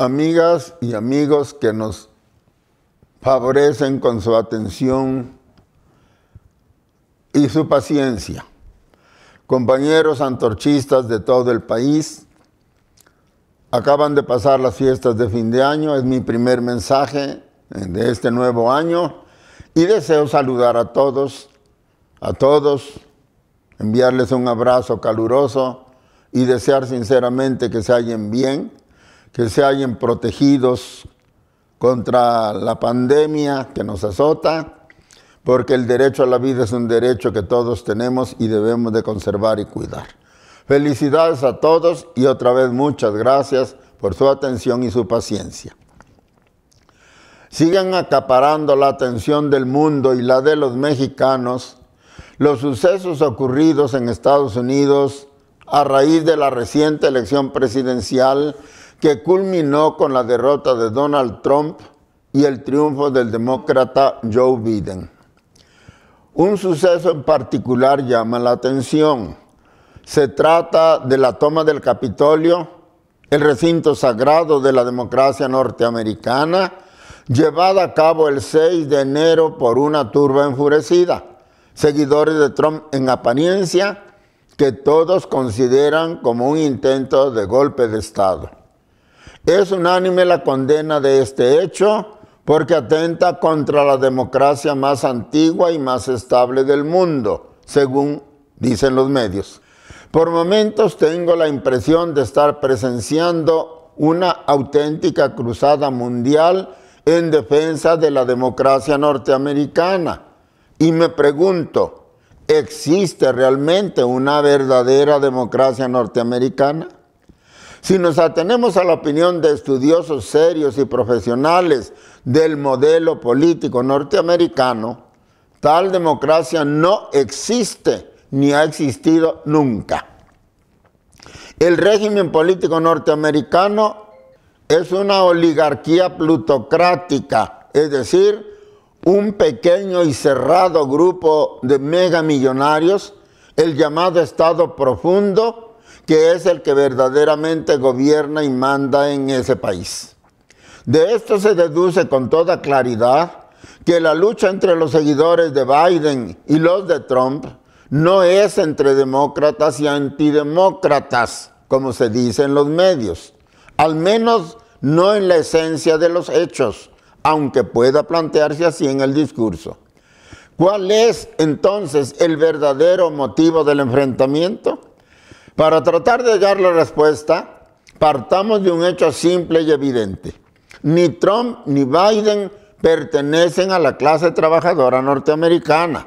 amigas y amigos que nos favorecen con su atención y su paciencia, compañeros antorchistas de todo el país, acaban de pasar las fiestas de fin de año, es mi primer mensaje de este nuevo año y deseo saludar a todos, a todos, enviarles un abrazo caluroso y desear sinceramente que se hallen bien que se hallen protegidos contra la pandemia que nos azota, porque el derecho a la vida es un derecho que todos tenemos y debemos de conservar y cuidar. Felicidades a todos y otra vez muchas gracias por su atención y su paciencia. Sigan acaparando la atención del mundo y la de los mexicanos los sucesos ocurridos en Estados Unidos a raíz de la reciente elección presidencial que culminó con la derrota de Donald Trump y el triunfo del demócrata Joe Biden. Un suceso en particular llama la atención. Se trata de la toma del Capitolio, el recinto sagrado de la democracia norteamericana, llevada a cabo el 6 de enero por una turba enfurecida, seguidores de Trump en apariencia, que todos consideran como un intento de golpe de Estado. Es unánime la condena de este hecho porque atenta contra la democracia más antigua y más estable del mundo, según dicen los medios. Por momentos tengo la impresión de estar presenciando una auténtica cruzada mundial en defensa de la democracia norteamericana y me pregunto, ¿existe realmente una verdadera democracia norteamericana? Si nos atenemos a la opinión de estudiosos serios y profesionales del modelo político norteamericano, tal democracia no existe ni ha existido nunca. El régimen político norteamericano es una oligarquía plutocrática, es decir, un pequeño y cerrado grupo de megamillonarios, el llamado Estado profundo, que es el que verdaderamente gobierna y manda en ese país. De esto se deduce con toda claridad que la lucha entre los seguidores de Biden y los de Trump no es entre demócratas y antidemócratas, como se dice en los medios, al menos no en la esencia de los hechos, aunque pueda plantearse así en el discurso. ¿Cuál es entonces el verdadero motivo del enfrentamiento? Para tratar de dar la respuesta, partamos de un hecho simple y evidente. Ni Trump ni Biden pertenecen a la clase trabajadora norteamericana.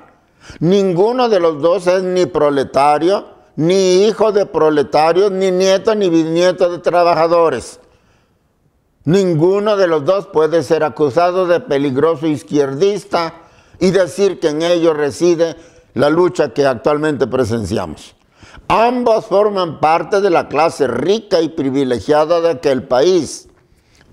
Ninguno de los dos es ni proletario, ni hijo de proletarios, ni nieto ni bisnieto de trabajadores. Ninguno de los dos puede ser acusado de peligroso izquierdista y decir que en ello reside la lucha que actualmente presenciamos. Ambos forman parte de la clase rica y privilegiada de aquel país.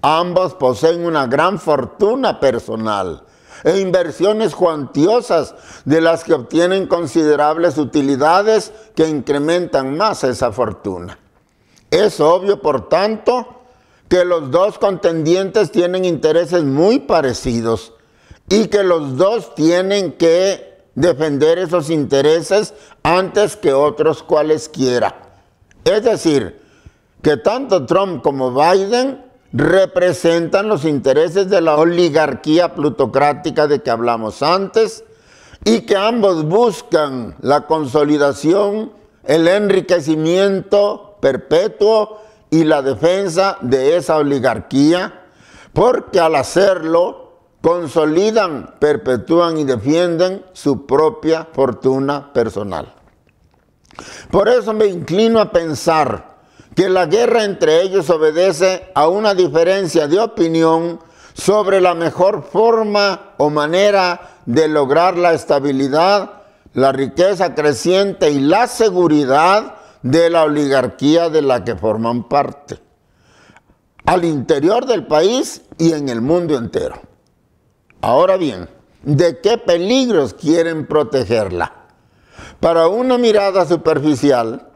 Ambos poseen una gran fortuna personal e inversiones cuantiosas de las que obtienen considerables utilidades que incrementan más esa fortuna. Es obvio, por tanto, que los dos contendientes tienen intereses muy parecidos y que los dos tienen que defender esos intereses antes que otros cualesquiera. Es decir, que tanto Trump como Biden representan los intereses de la oligarquía plutocrática de que hablamos antes y que ambos buscan la consolidación, el enriquecimiento perpetuo y la defensa de esa oligarquía, porque al hacerlo consolidan, perpetúan y defienden su propia fortuna personal. Por eso me inclino a pensar que la guerra entre ellos obedece a una diferencia de opinión sobre la mejor forma o manera de lograr la estabilidad, la riqueza creciente y la seguridad de la oligarquía de la que forman parte, al interior del país y en el mundo entero. Ahora bien, ¿de qué peligros quieren protegerla? Para una mirada superficial,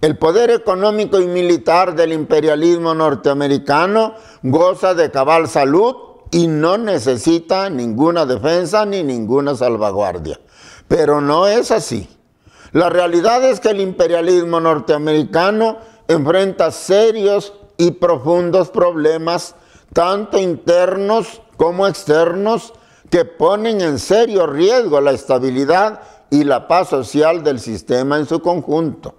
el poder económico y militar del imperialismo norteamericano goza de cabal salud y no necesita ninguna defensa ni ninguna salvaguardia. Pero no es así. La realidad es que el imperialismo norteamericano enfrenta serios y profundos problemas tanto internos como externos, que ponen en serio riesgo la estabilidad y la paz social del sistema en su conjunto.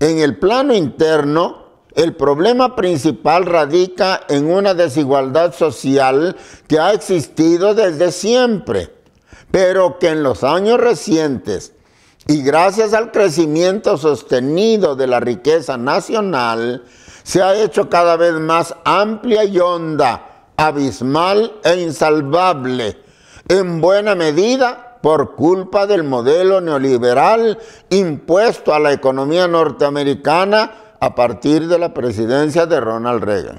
En el plano interno, el problema principal radica en una desigualdad social que ha existido desde siempre, pero que en los años recientes, y gracias al crecimiento sostenido de la riqueza nacional, se ha hecho cada vez más amplia y honda, abismal e insalvable, en buena medida por culpa del modelo neoliberal impuesto a la economía norteamericana a partir de la presidencia de Ronald Reagan.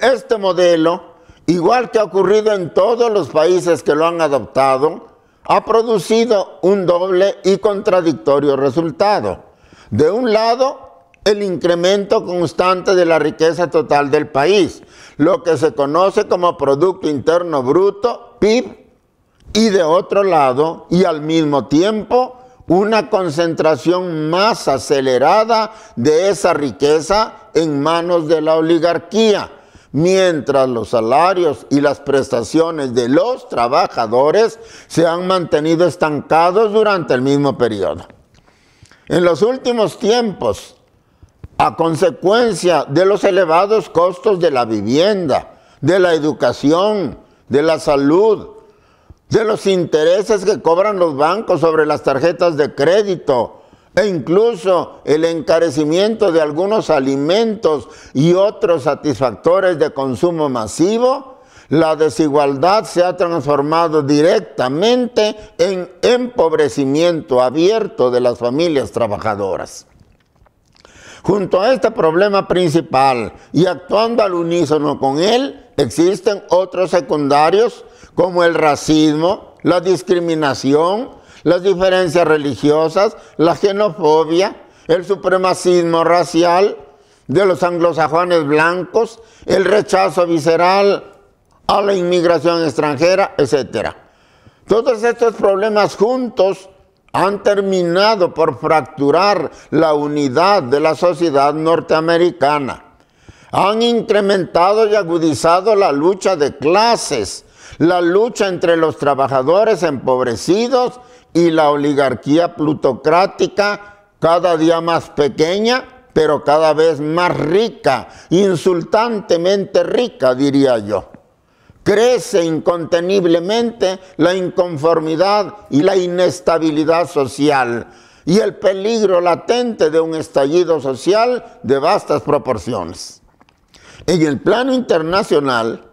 Este modelo, igual que ha ocurrido en todos los países que lo han adoptado, ha producido un doble y contradictorio resultado. De un lado, el incremento constante de la riqueza total del país, lo que se conoce como Producto Interno Bruto, PIB, y de otro lado, y al mismo tiempo, una concentración más acelerada de esa riqueza en manos de la oligarquía, mientras los salarios y las prestaciones de los trabajadores se han mantenido estancados durante el mismo periodo. En los últimos tiempos, a consecuencia de los elevados costos de la vivienda, de la educación, de la salud, de los intereses que cobran los bancos sobre las tarjetas de crédito e incluso el encarecimiento de algunos alimentos y otros satisfactores de consumo masivo, la desigualdad se ha transformado directamente en empobrecimiento abierto de las familias trabajadoras. Junto a este problema principal y actuando al unísono con él, existen otros secundarios como el racismo, la discriminación, las diferencias religiosas, la xenofobia, el supremacismo racial de los anglosajones blancos, el rechazo visceral a la inmigración extranjera, etc. Todos estos problemas juntos han terminado por fracturar la unidad de la sociedad norteamericana. Han incrementado y agudizado la lucha de clases, la lucha entre los trabajadores empobrecidos y la oligarquía plutocrática cada día más pequeña, pero cada vez más rica, insultantemente rica, diría yo crece inconteniblemente la inconformidad y la inestabilidad social y el peligro latente de un estallido social de vastas proporciones. En el plano internacional,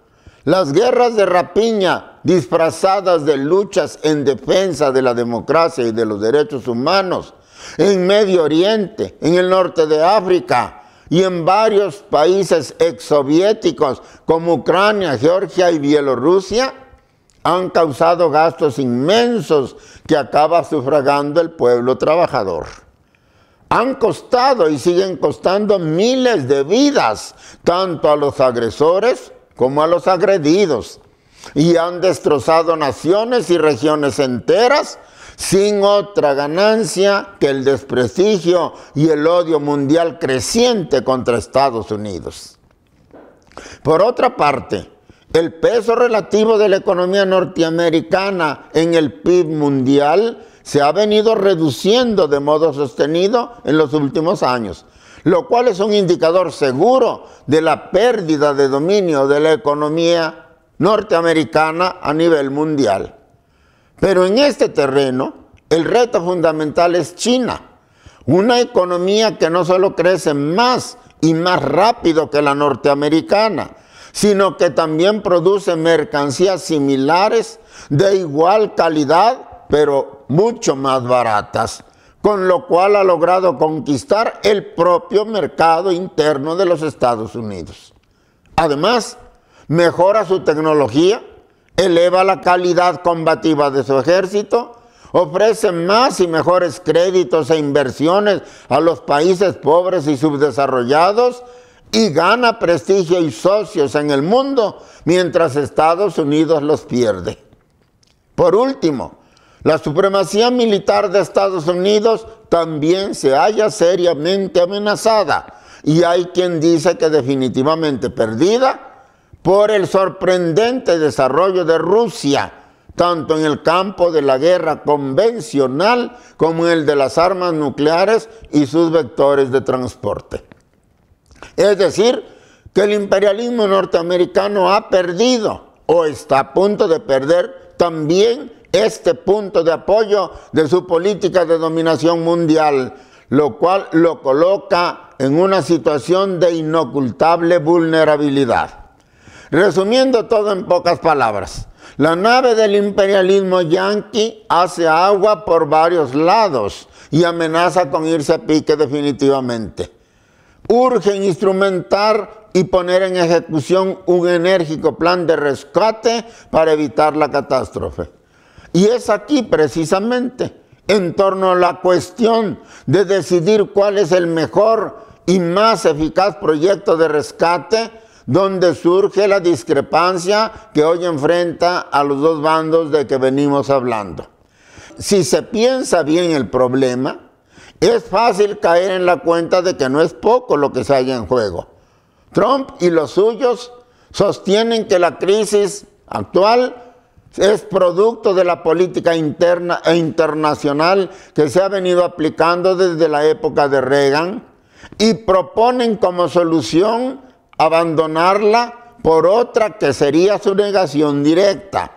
las guerras de rapiña disfrazadas de luchas en defensa de la democracia y de los derechos humanos en Medio Oriente, en el norte de África, y en varios países exsoviéticos como Ucrania, Georgia y Bielorrusia han causado gastos inmensos que acaba sufragando el pueblo trabajador. Han costado y siguen costando miles de vidas, tanto a los agresores como a los agredidos, y han destrozado naciones y regiones enteras sin otra ganancia que el desprestigio y el odio mundial creciente contra Estados Unidos. Por otra parte, el peso relativo de la economía norteamericana en el PIB mundial se ha venido reduciendo de modo sostenido en los últimos años, lo cual es un indicador seguro de la pérdida de dominio de la economía norteamericana a nivel mundial. Pero en este terreno, el reto fundamental es China, una economía que no solo crece más y más rápido que la norteamericana, sino que también produce mercancías similares de igual calidad, pero mucho más baratas, con lo cual ha logrado conquistar el propio mercado interno de los Estados Unidos. Además, mejora su tecnología, eleva la calidad combativa de su ejército, ofrece más y mejores créditos e inversiones a los países pobres y subdesarrollados y gana prestigio y socios en el mundo mientras Estados Unidos los pierde. Por último, la supremacía militar de Estados Unidos también se halla seriamente amenazada y hay quien dice que definitivamente perdida por el sorprendente desarrollo de Rusia, tanto en el campo de la guerra convencional como en el de las armas nucleares y sus vectores de transporte. Es decir, que el imperialismo norteamericano ha perdido o está a punto de perder también este punto de apoyo de su política de dominación mundial, lo cual lo coloca en una situación de inocultable vulnerabilidad. Resumiendo todo en pocas palabras, la nave del imperialismo yanqui hace agua por varios lados y amenaza con irse a pique definitivamente. Urge instrumentar y poner en ejecución un enérgico plan de rescate para evitar la catástrofe. Y es aquí precisamente, en torno a la cuestión de decidir cuál es el mejor y más eficaz proyecto de rescate, donde surge la discrepancia que hoy enfrenta a los dos bandos de que venimos hablando. Si se piensa bien el problema, es fácil caer en la cuenta de que no es poco lo que se halla en juego. Trump y los suyos sostienen que la crisis actual es producto de la política interna e internacional que se ha venido aplicando desde la época de Reagan y proponen como solución abandonarla por otra que sería su negación directa.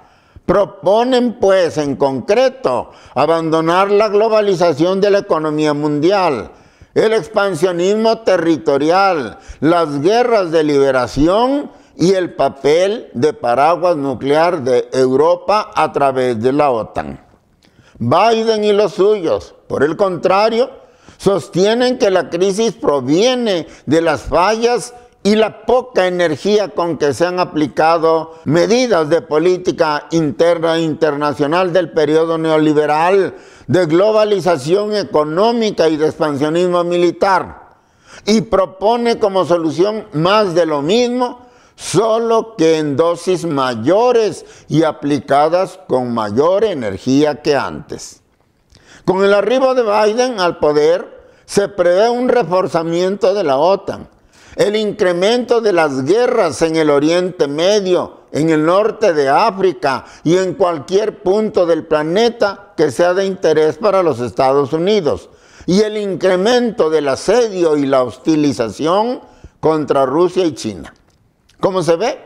Proponen pues en concreto abandonar la globalización de la economía mundial, el expansionismo territorial, las guerras de liberación y el papel de paraguas nuclear de Europa a través de la OTAN. Biden y los suyos, por el contrario, sostienen que la crisis proviene de las fallas y la poca energía con que se han aplicado medidas de política interna e internacional del periodo neoliberal, de globalización económica y de expansionismo militar. Y propone como solución más de lo mismo, solo que en dosis mayores y aplicadas con mayor energía que antes. Con el arribo de Biden al poder, se prevé un reforzamiento de la OTAN el incremento de las guerras en el Oriente Medio, en el norte de África y en cualquier punto del planeta que sea de interés para los Estados Unidos, y el incremento del asedio y la hostilización contra Rusia y China. Como se ve,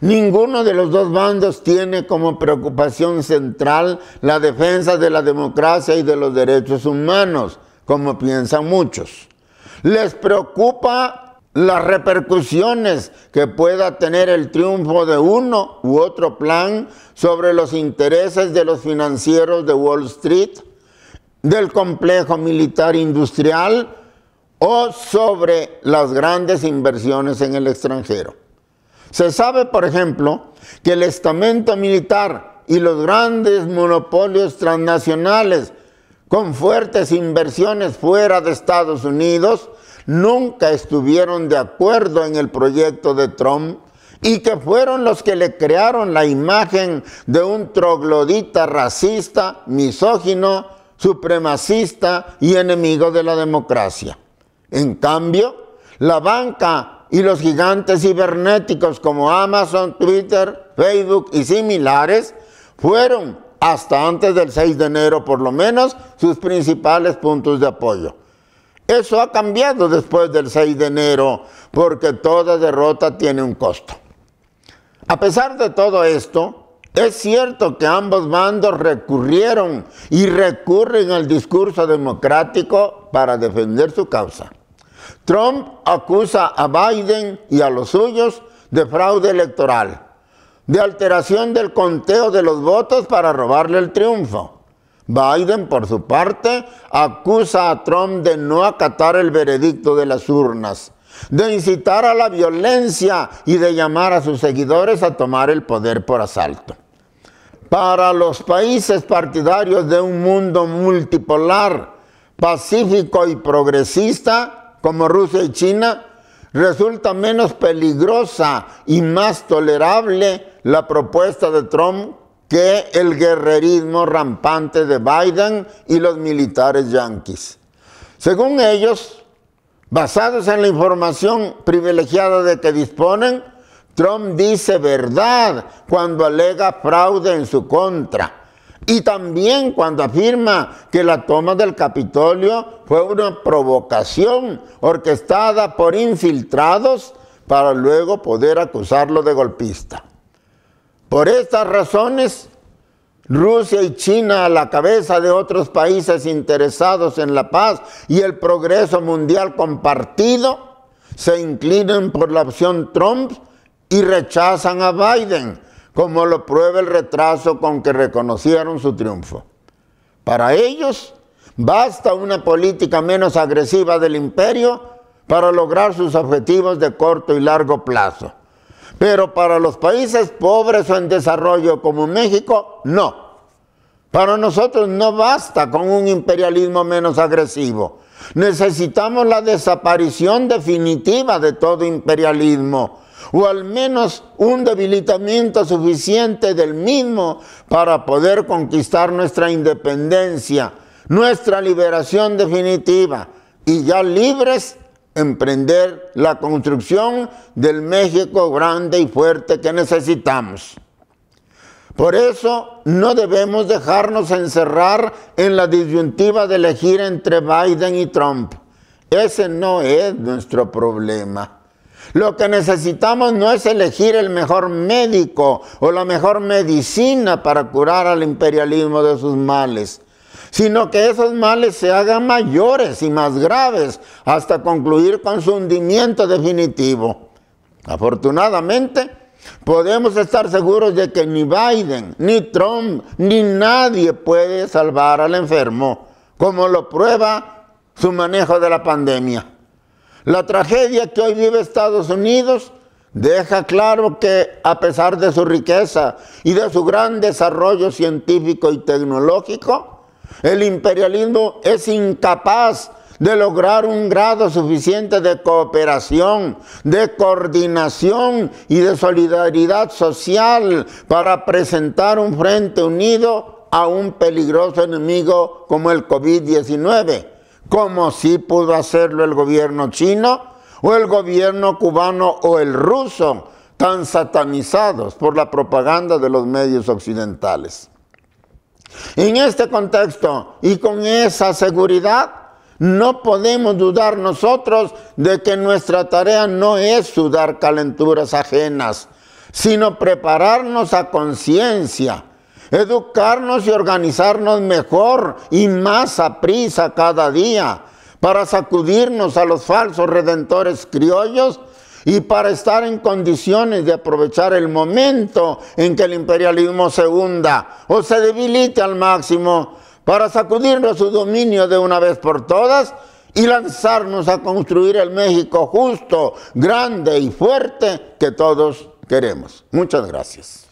Ninguno de los dos bandos tiene como preocupación central la defensa de la democracia y de los derechos humanos, como piensan muchos. Les preocupa las repercusiones que pueda tener el triunfo de uno u otro plan sobre los intereses de los financieros de Wall Street, del complejo militar industrial o sobre las grandes inversiones en el extranjero. Se sabe, por ejemplo, que el estamento militar y los grandes monopolios transnacionales con fuertes inversiones fuera de Estados Unidos, nunca estuvieron de acuerdo en el proyecto de Trump y que fueron los que le crearon la imagen de un troglodita racista, misógino, supremacista y enemigo de la democracia. En cambio, la banca y los gigantes cibernéticos como Amazon, Twitter, Facebook y similares fueron hasta antes del 6 de enero por lo menos sus principales puntos de apoyo. Eso ha cambiado después del 6 de enero porque toda derrota tiene un costo. A pesar de todo esto, es cierto que ambos bandos recurrieron y recurren al discurso democrático para defender su causa. Trump acusa a Biden y a los suyos de fraude electoral de alteración del conteo de los votos para robarle el triunfo. Biden, por su parte, acusa a Trump de no acatar el veredicto de las urnas, de incitar a la violencia y de llamar a sus seguidores a tomar el poder por asalto. Para los países partidarios de un mundo multipolar, pacífico y progresista, como Rusia y China, resulta menos peligrosa y más tolerable la propuesta de Trump que el guerrerismo rampante de Biden y los militares yanquis. Según ellos, basados en la información privilegiada de que disponen, Trump dice verdad cuando alega fraude en su contra y también cuando afirma que la toma del Capitolio fue una provocación orquestada por infiltrados para luego poder acusarlo de golpista. Por estas razones, Rusia y China a la cabeza de otros países interesados en la paz y el progreso mundial compartido se inclinan por la opción Trump y rechazan a Biden, como lo prueba el retraso con que reconocieron su triunfo. Para ellos, basta una política menos agresiva del imperio para lograr sus objetivos de corto y largo plazo. Pero para los países pobres o en desarrollo como México, no. Para nosotros no basta con un imperialismo menos agresivo. Necesitamos la desaparición definitiva de todo imperialismo, o al menos un debilitamiento suficiente del mismo para poder conquistar nuestra independencia, nuestra liberación definitiva, y ya libres emprender la construcción del México grande y fuerte que necesitamos. Por eso no debemos dejarnos encerrar en la disyuntiva de elegir entre Biden y Trump. Ese no es nuestro problema. Lo que necesitamos no es elegir el mejor médico o la mejor medicina para curar al imperialismo de sus males sino que esos males se hagan mayores y más graves hasta concluir con su hundimiento definitivo. Afortunadamente, podemos estar seguros de que ni Biden, ni Trump, ni nadie puede salvar al enfermo, como lo prueba su manejo de la pandemia. La tragedia que hoy vive Estados Unidos deja claro que a pesar de su riqueza y de su gran desarrollo científico y tecnológico, el imperialismo es incapaz de lograr un grado suficiente de cooperación, de coordinación y de solidaridad social para presentar un frente unido a un peligroso enemigo como el COVID-19, como si pudo hacerlo el gobierno chino o el gobierno cubano o el ruso, tan satanizados por la propaganda de los medios occidentales. En este contexto y con esa seguridad, no podemos dudar nosotros de que nuestra tarea no es sudar calenturas ajenas, sino prepararnos a conciencia, educarnos y organizarnos mejor y más a prisa cada día para sacudirnos a los falsos redentores criollos y para estar en condiciones de aprovechar el momento en que el imperialismo se hunda o se debilite al máximo para sacudirnos su dominio de una vez por todas y lanzarnos a construir el México justo, grande y fuerte que todos queremos. Muchas gracias.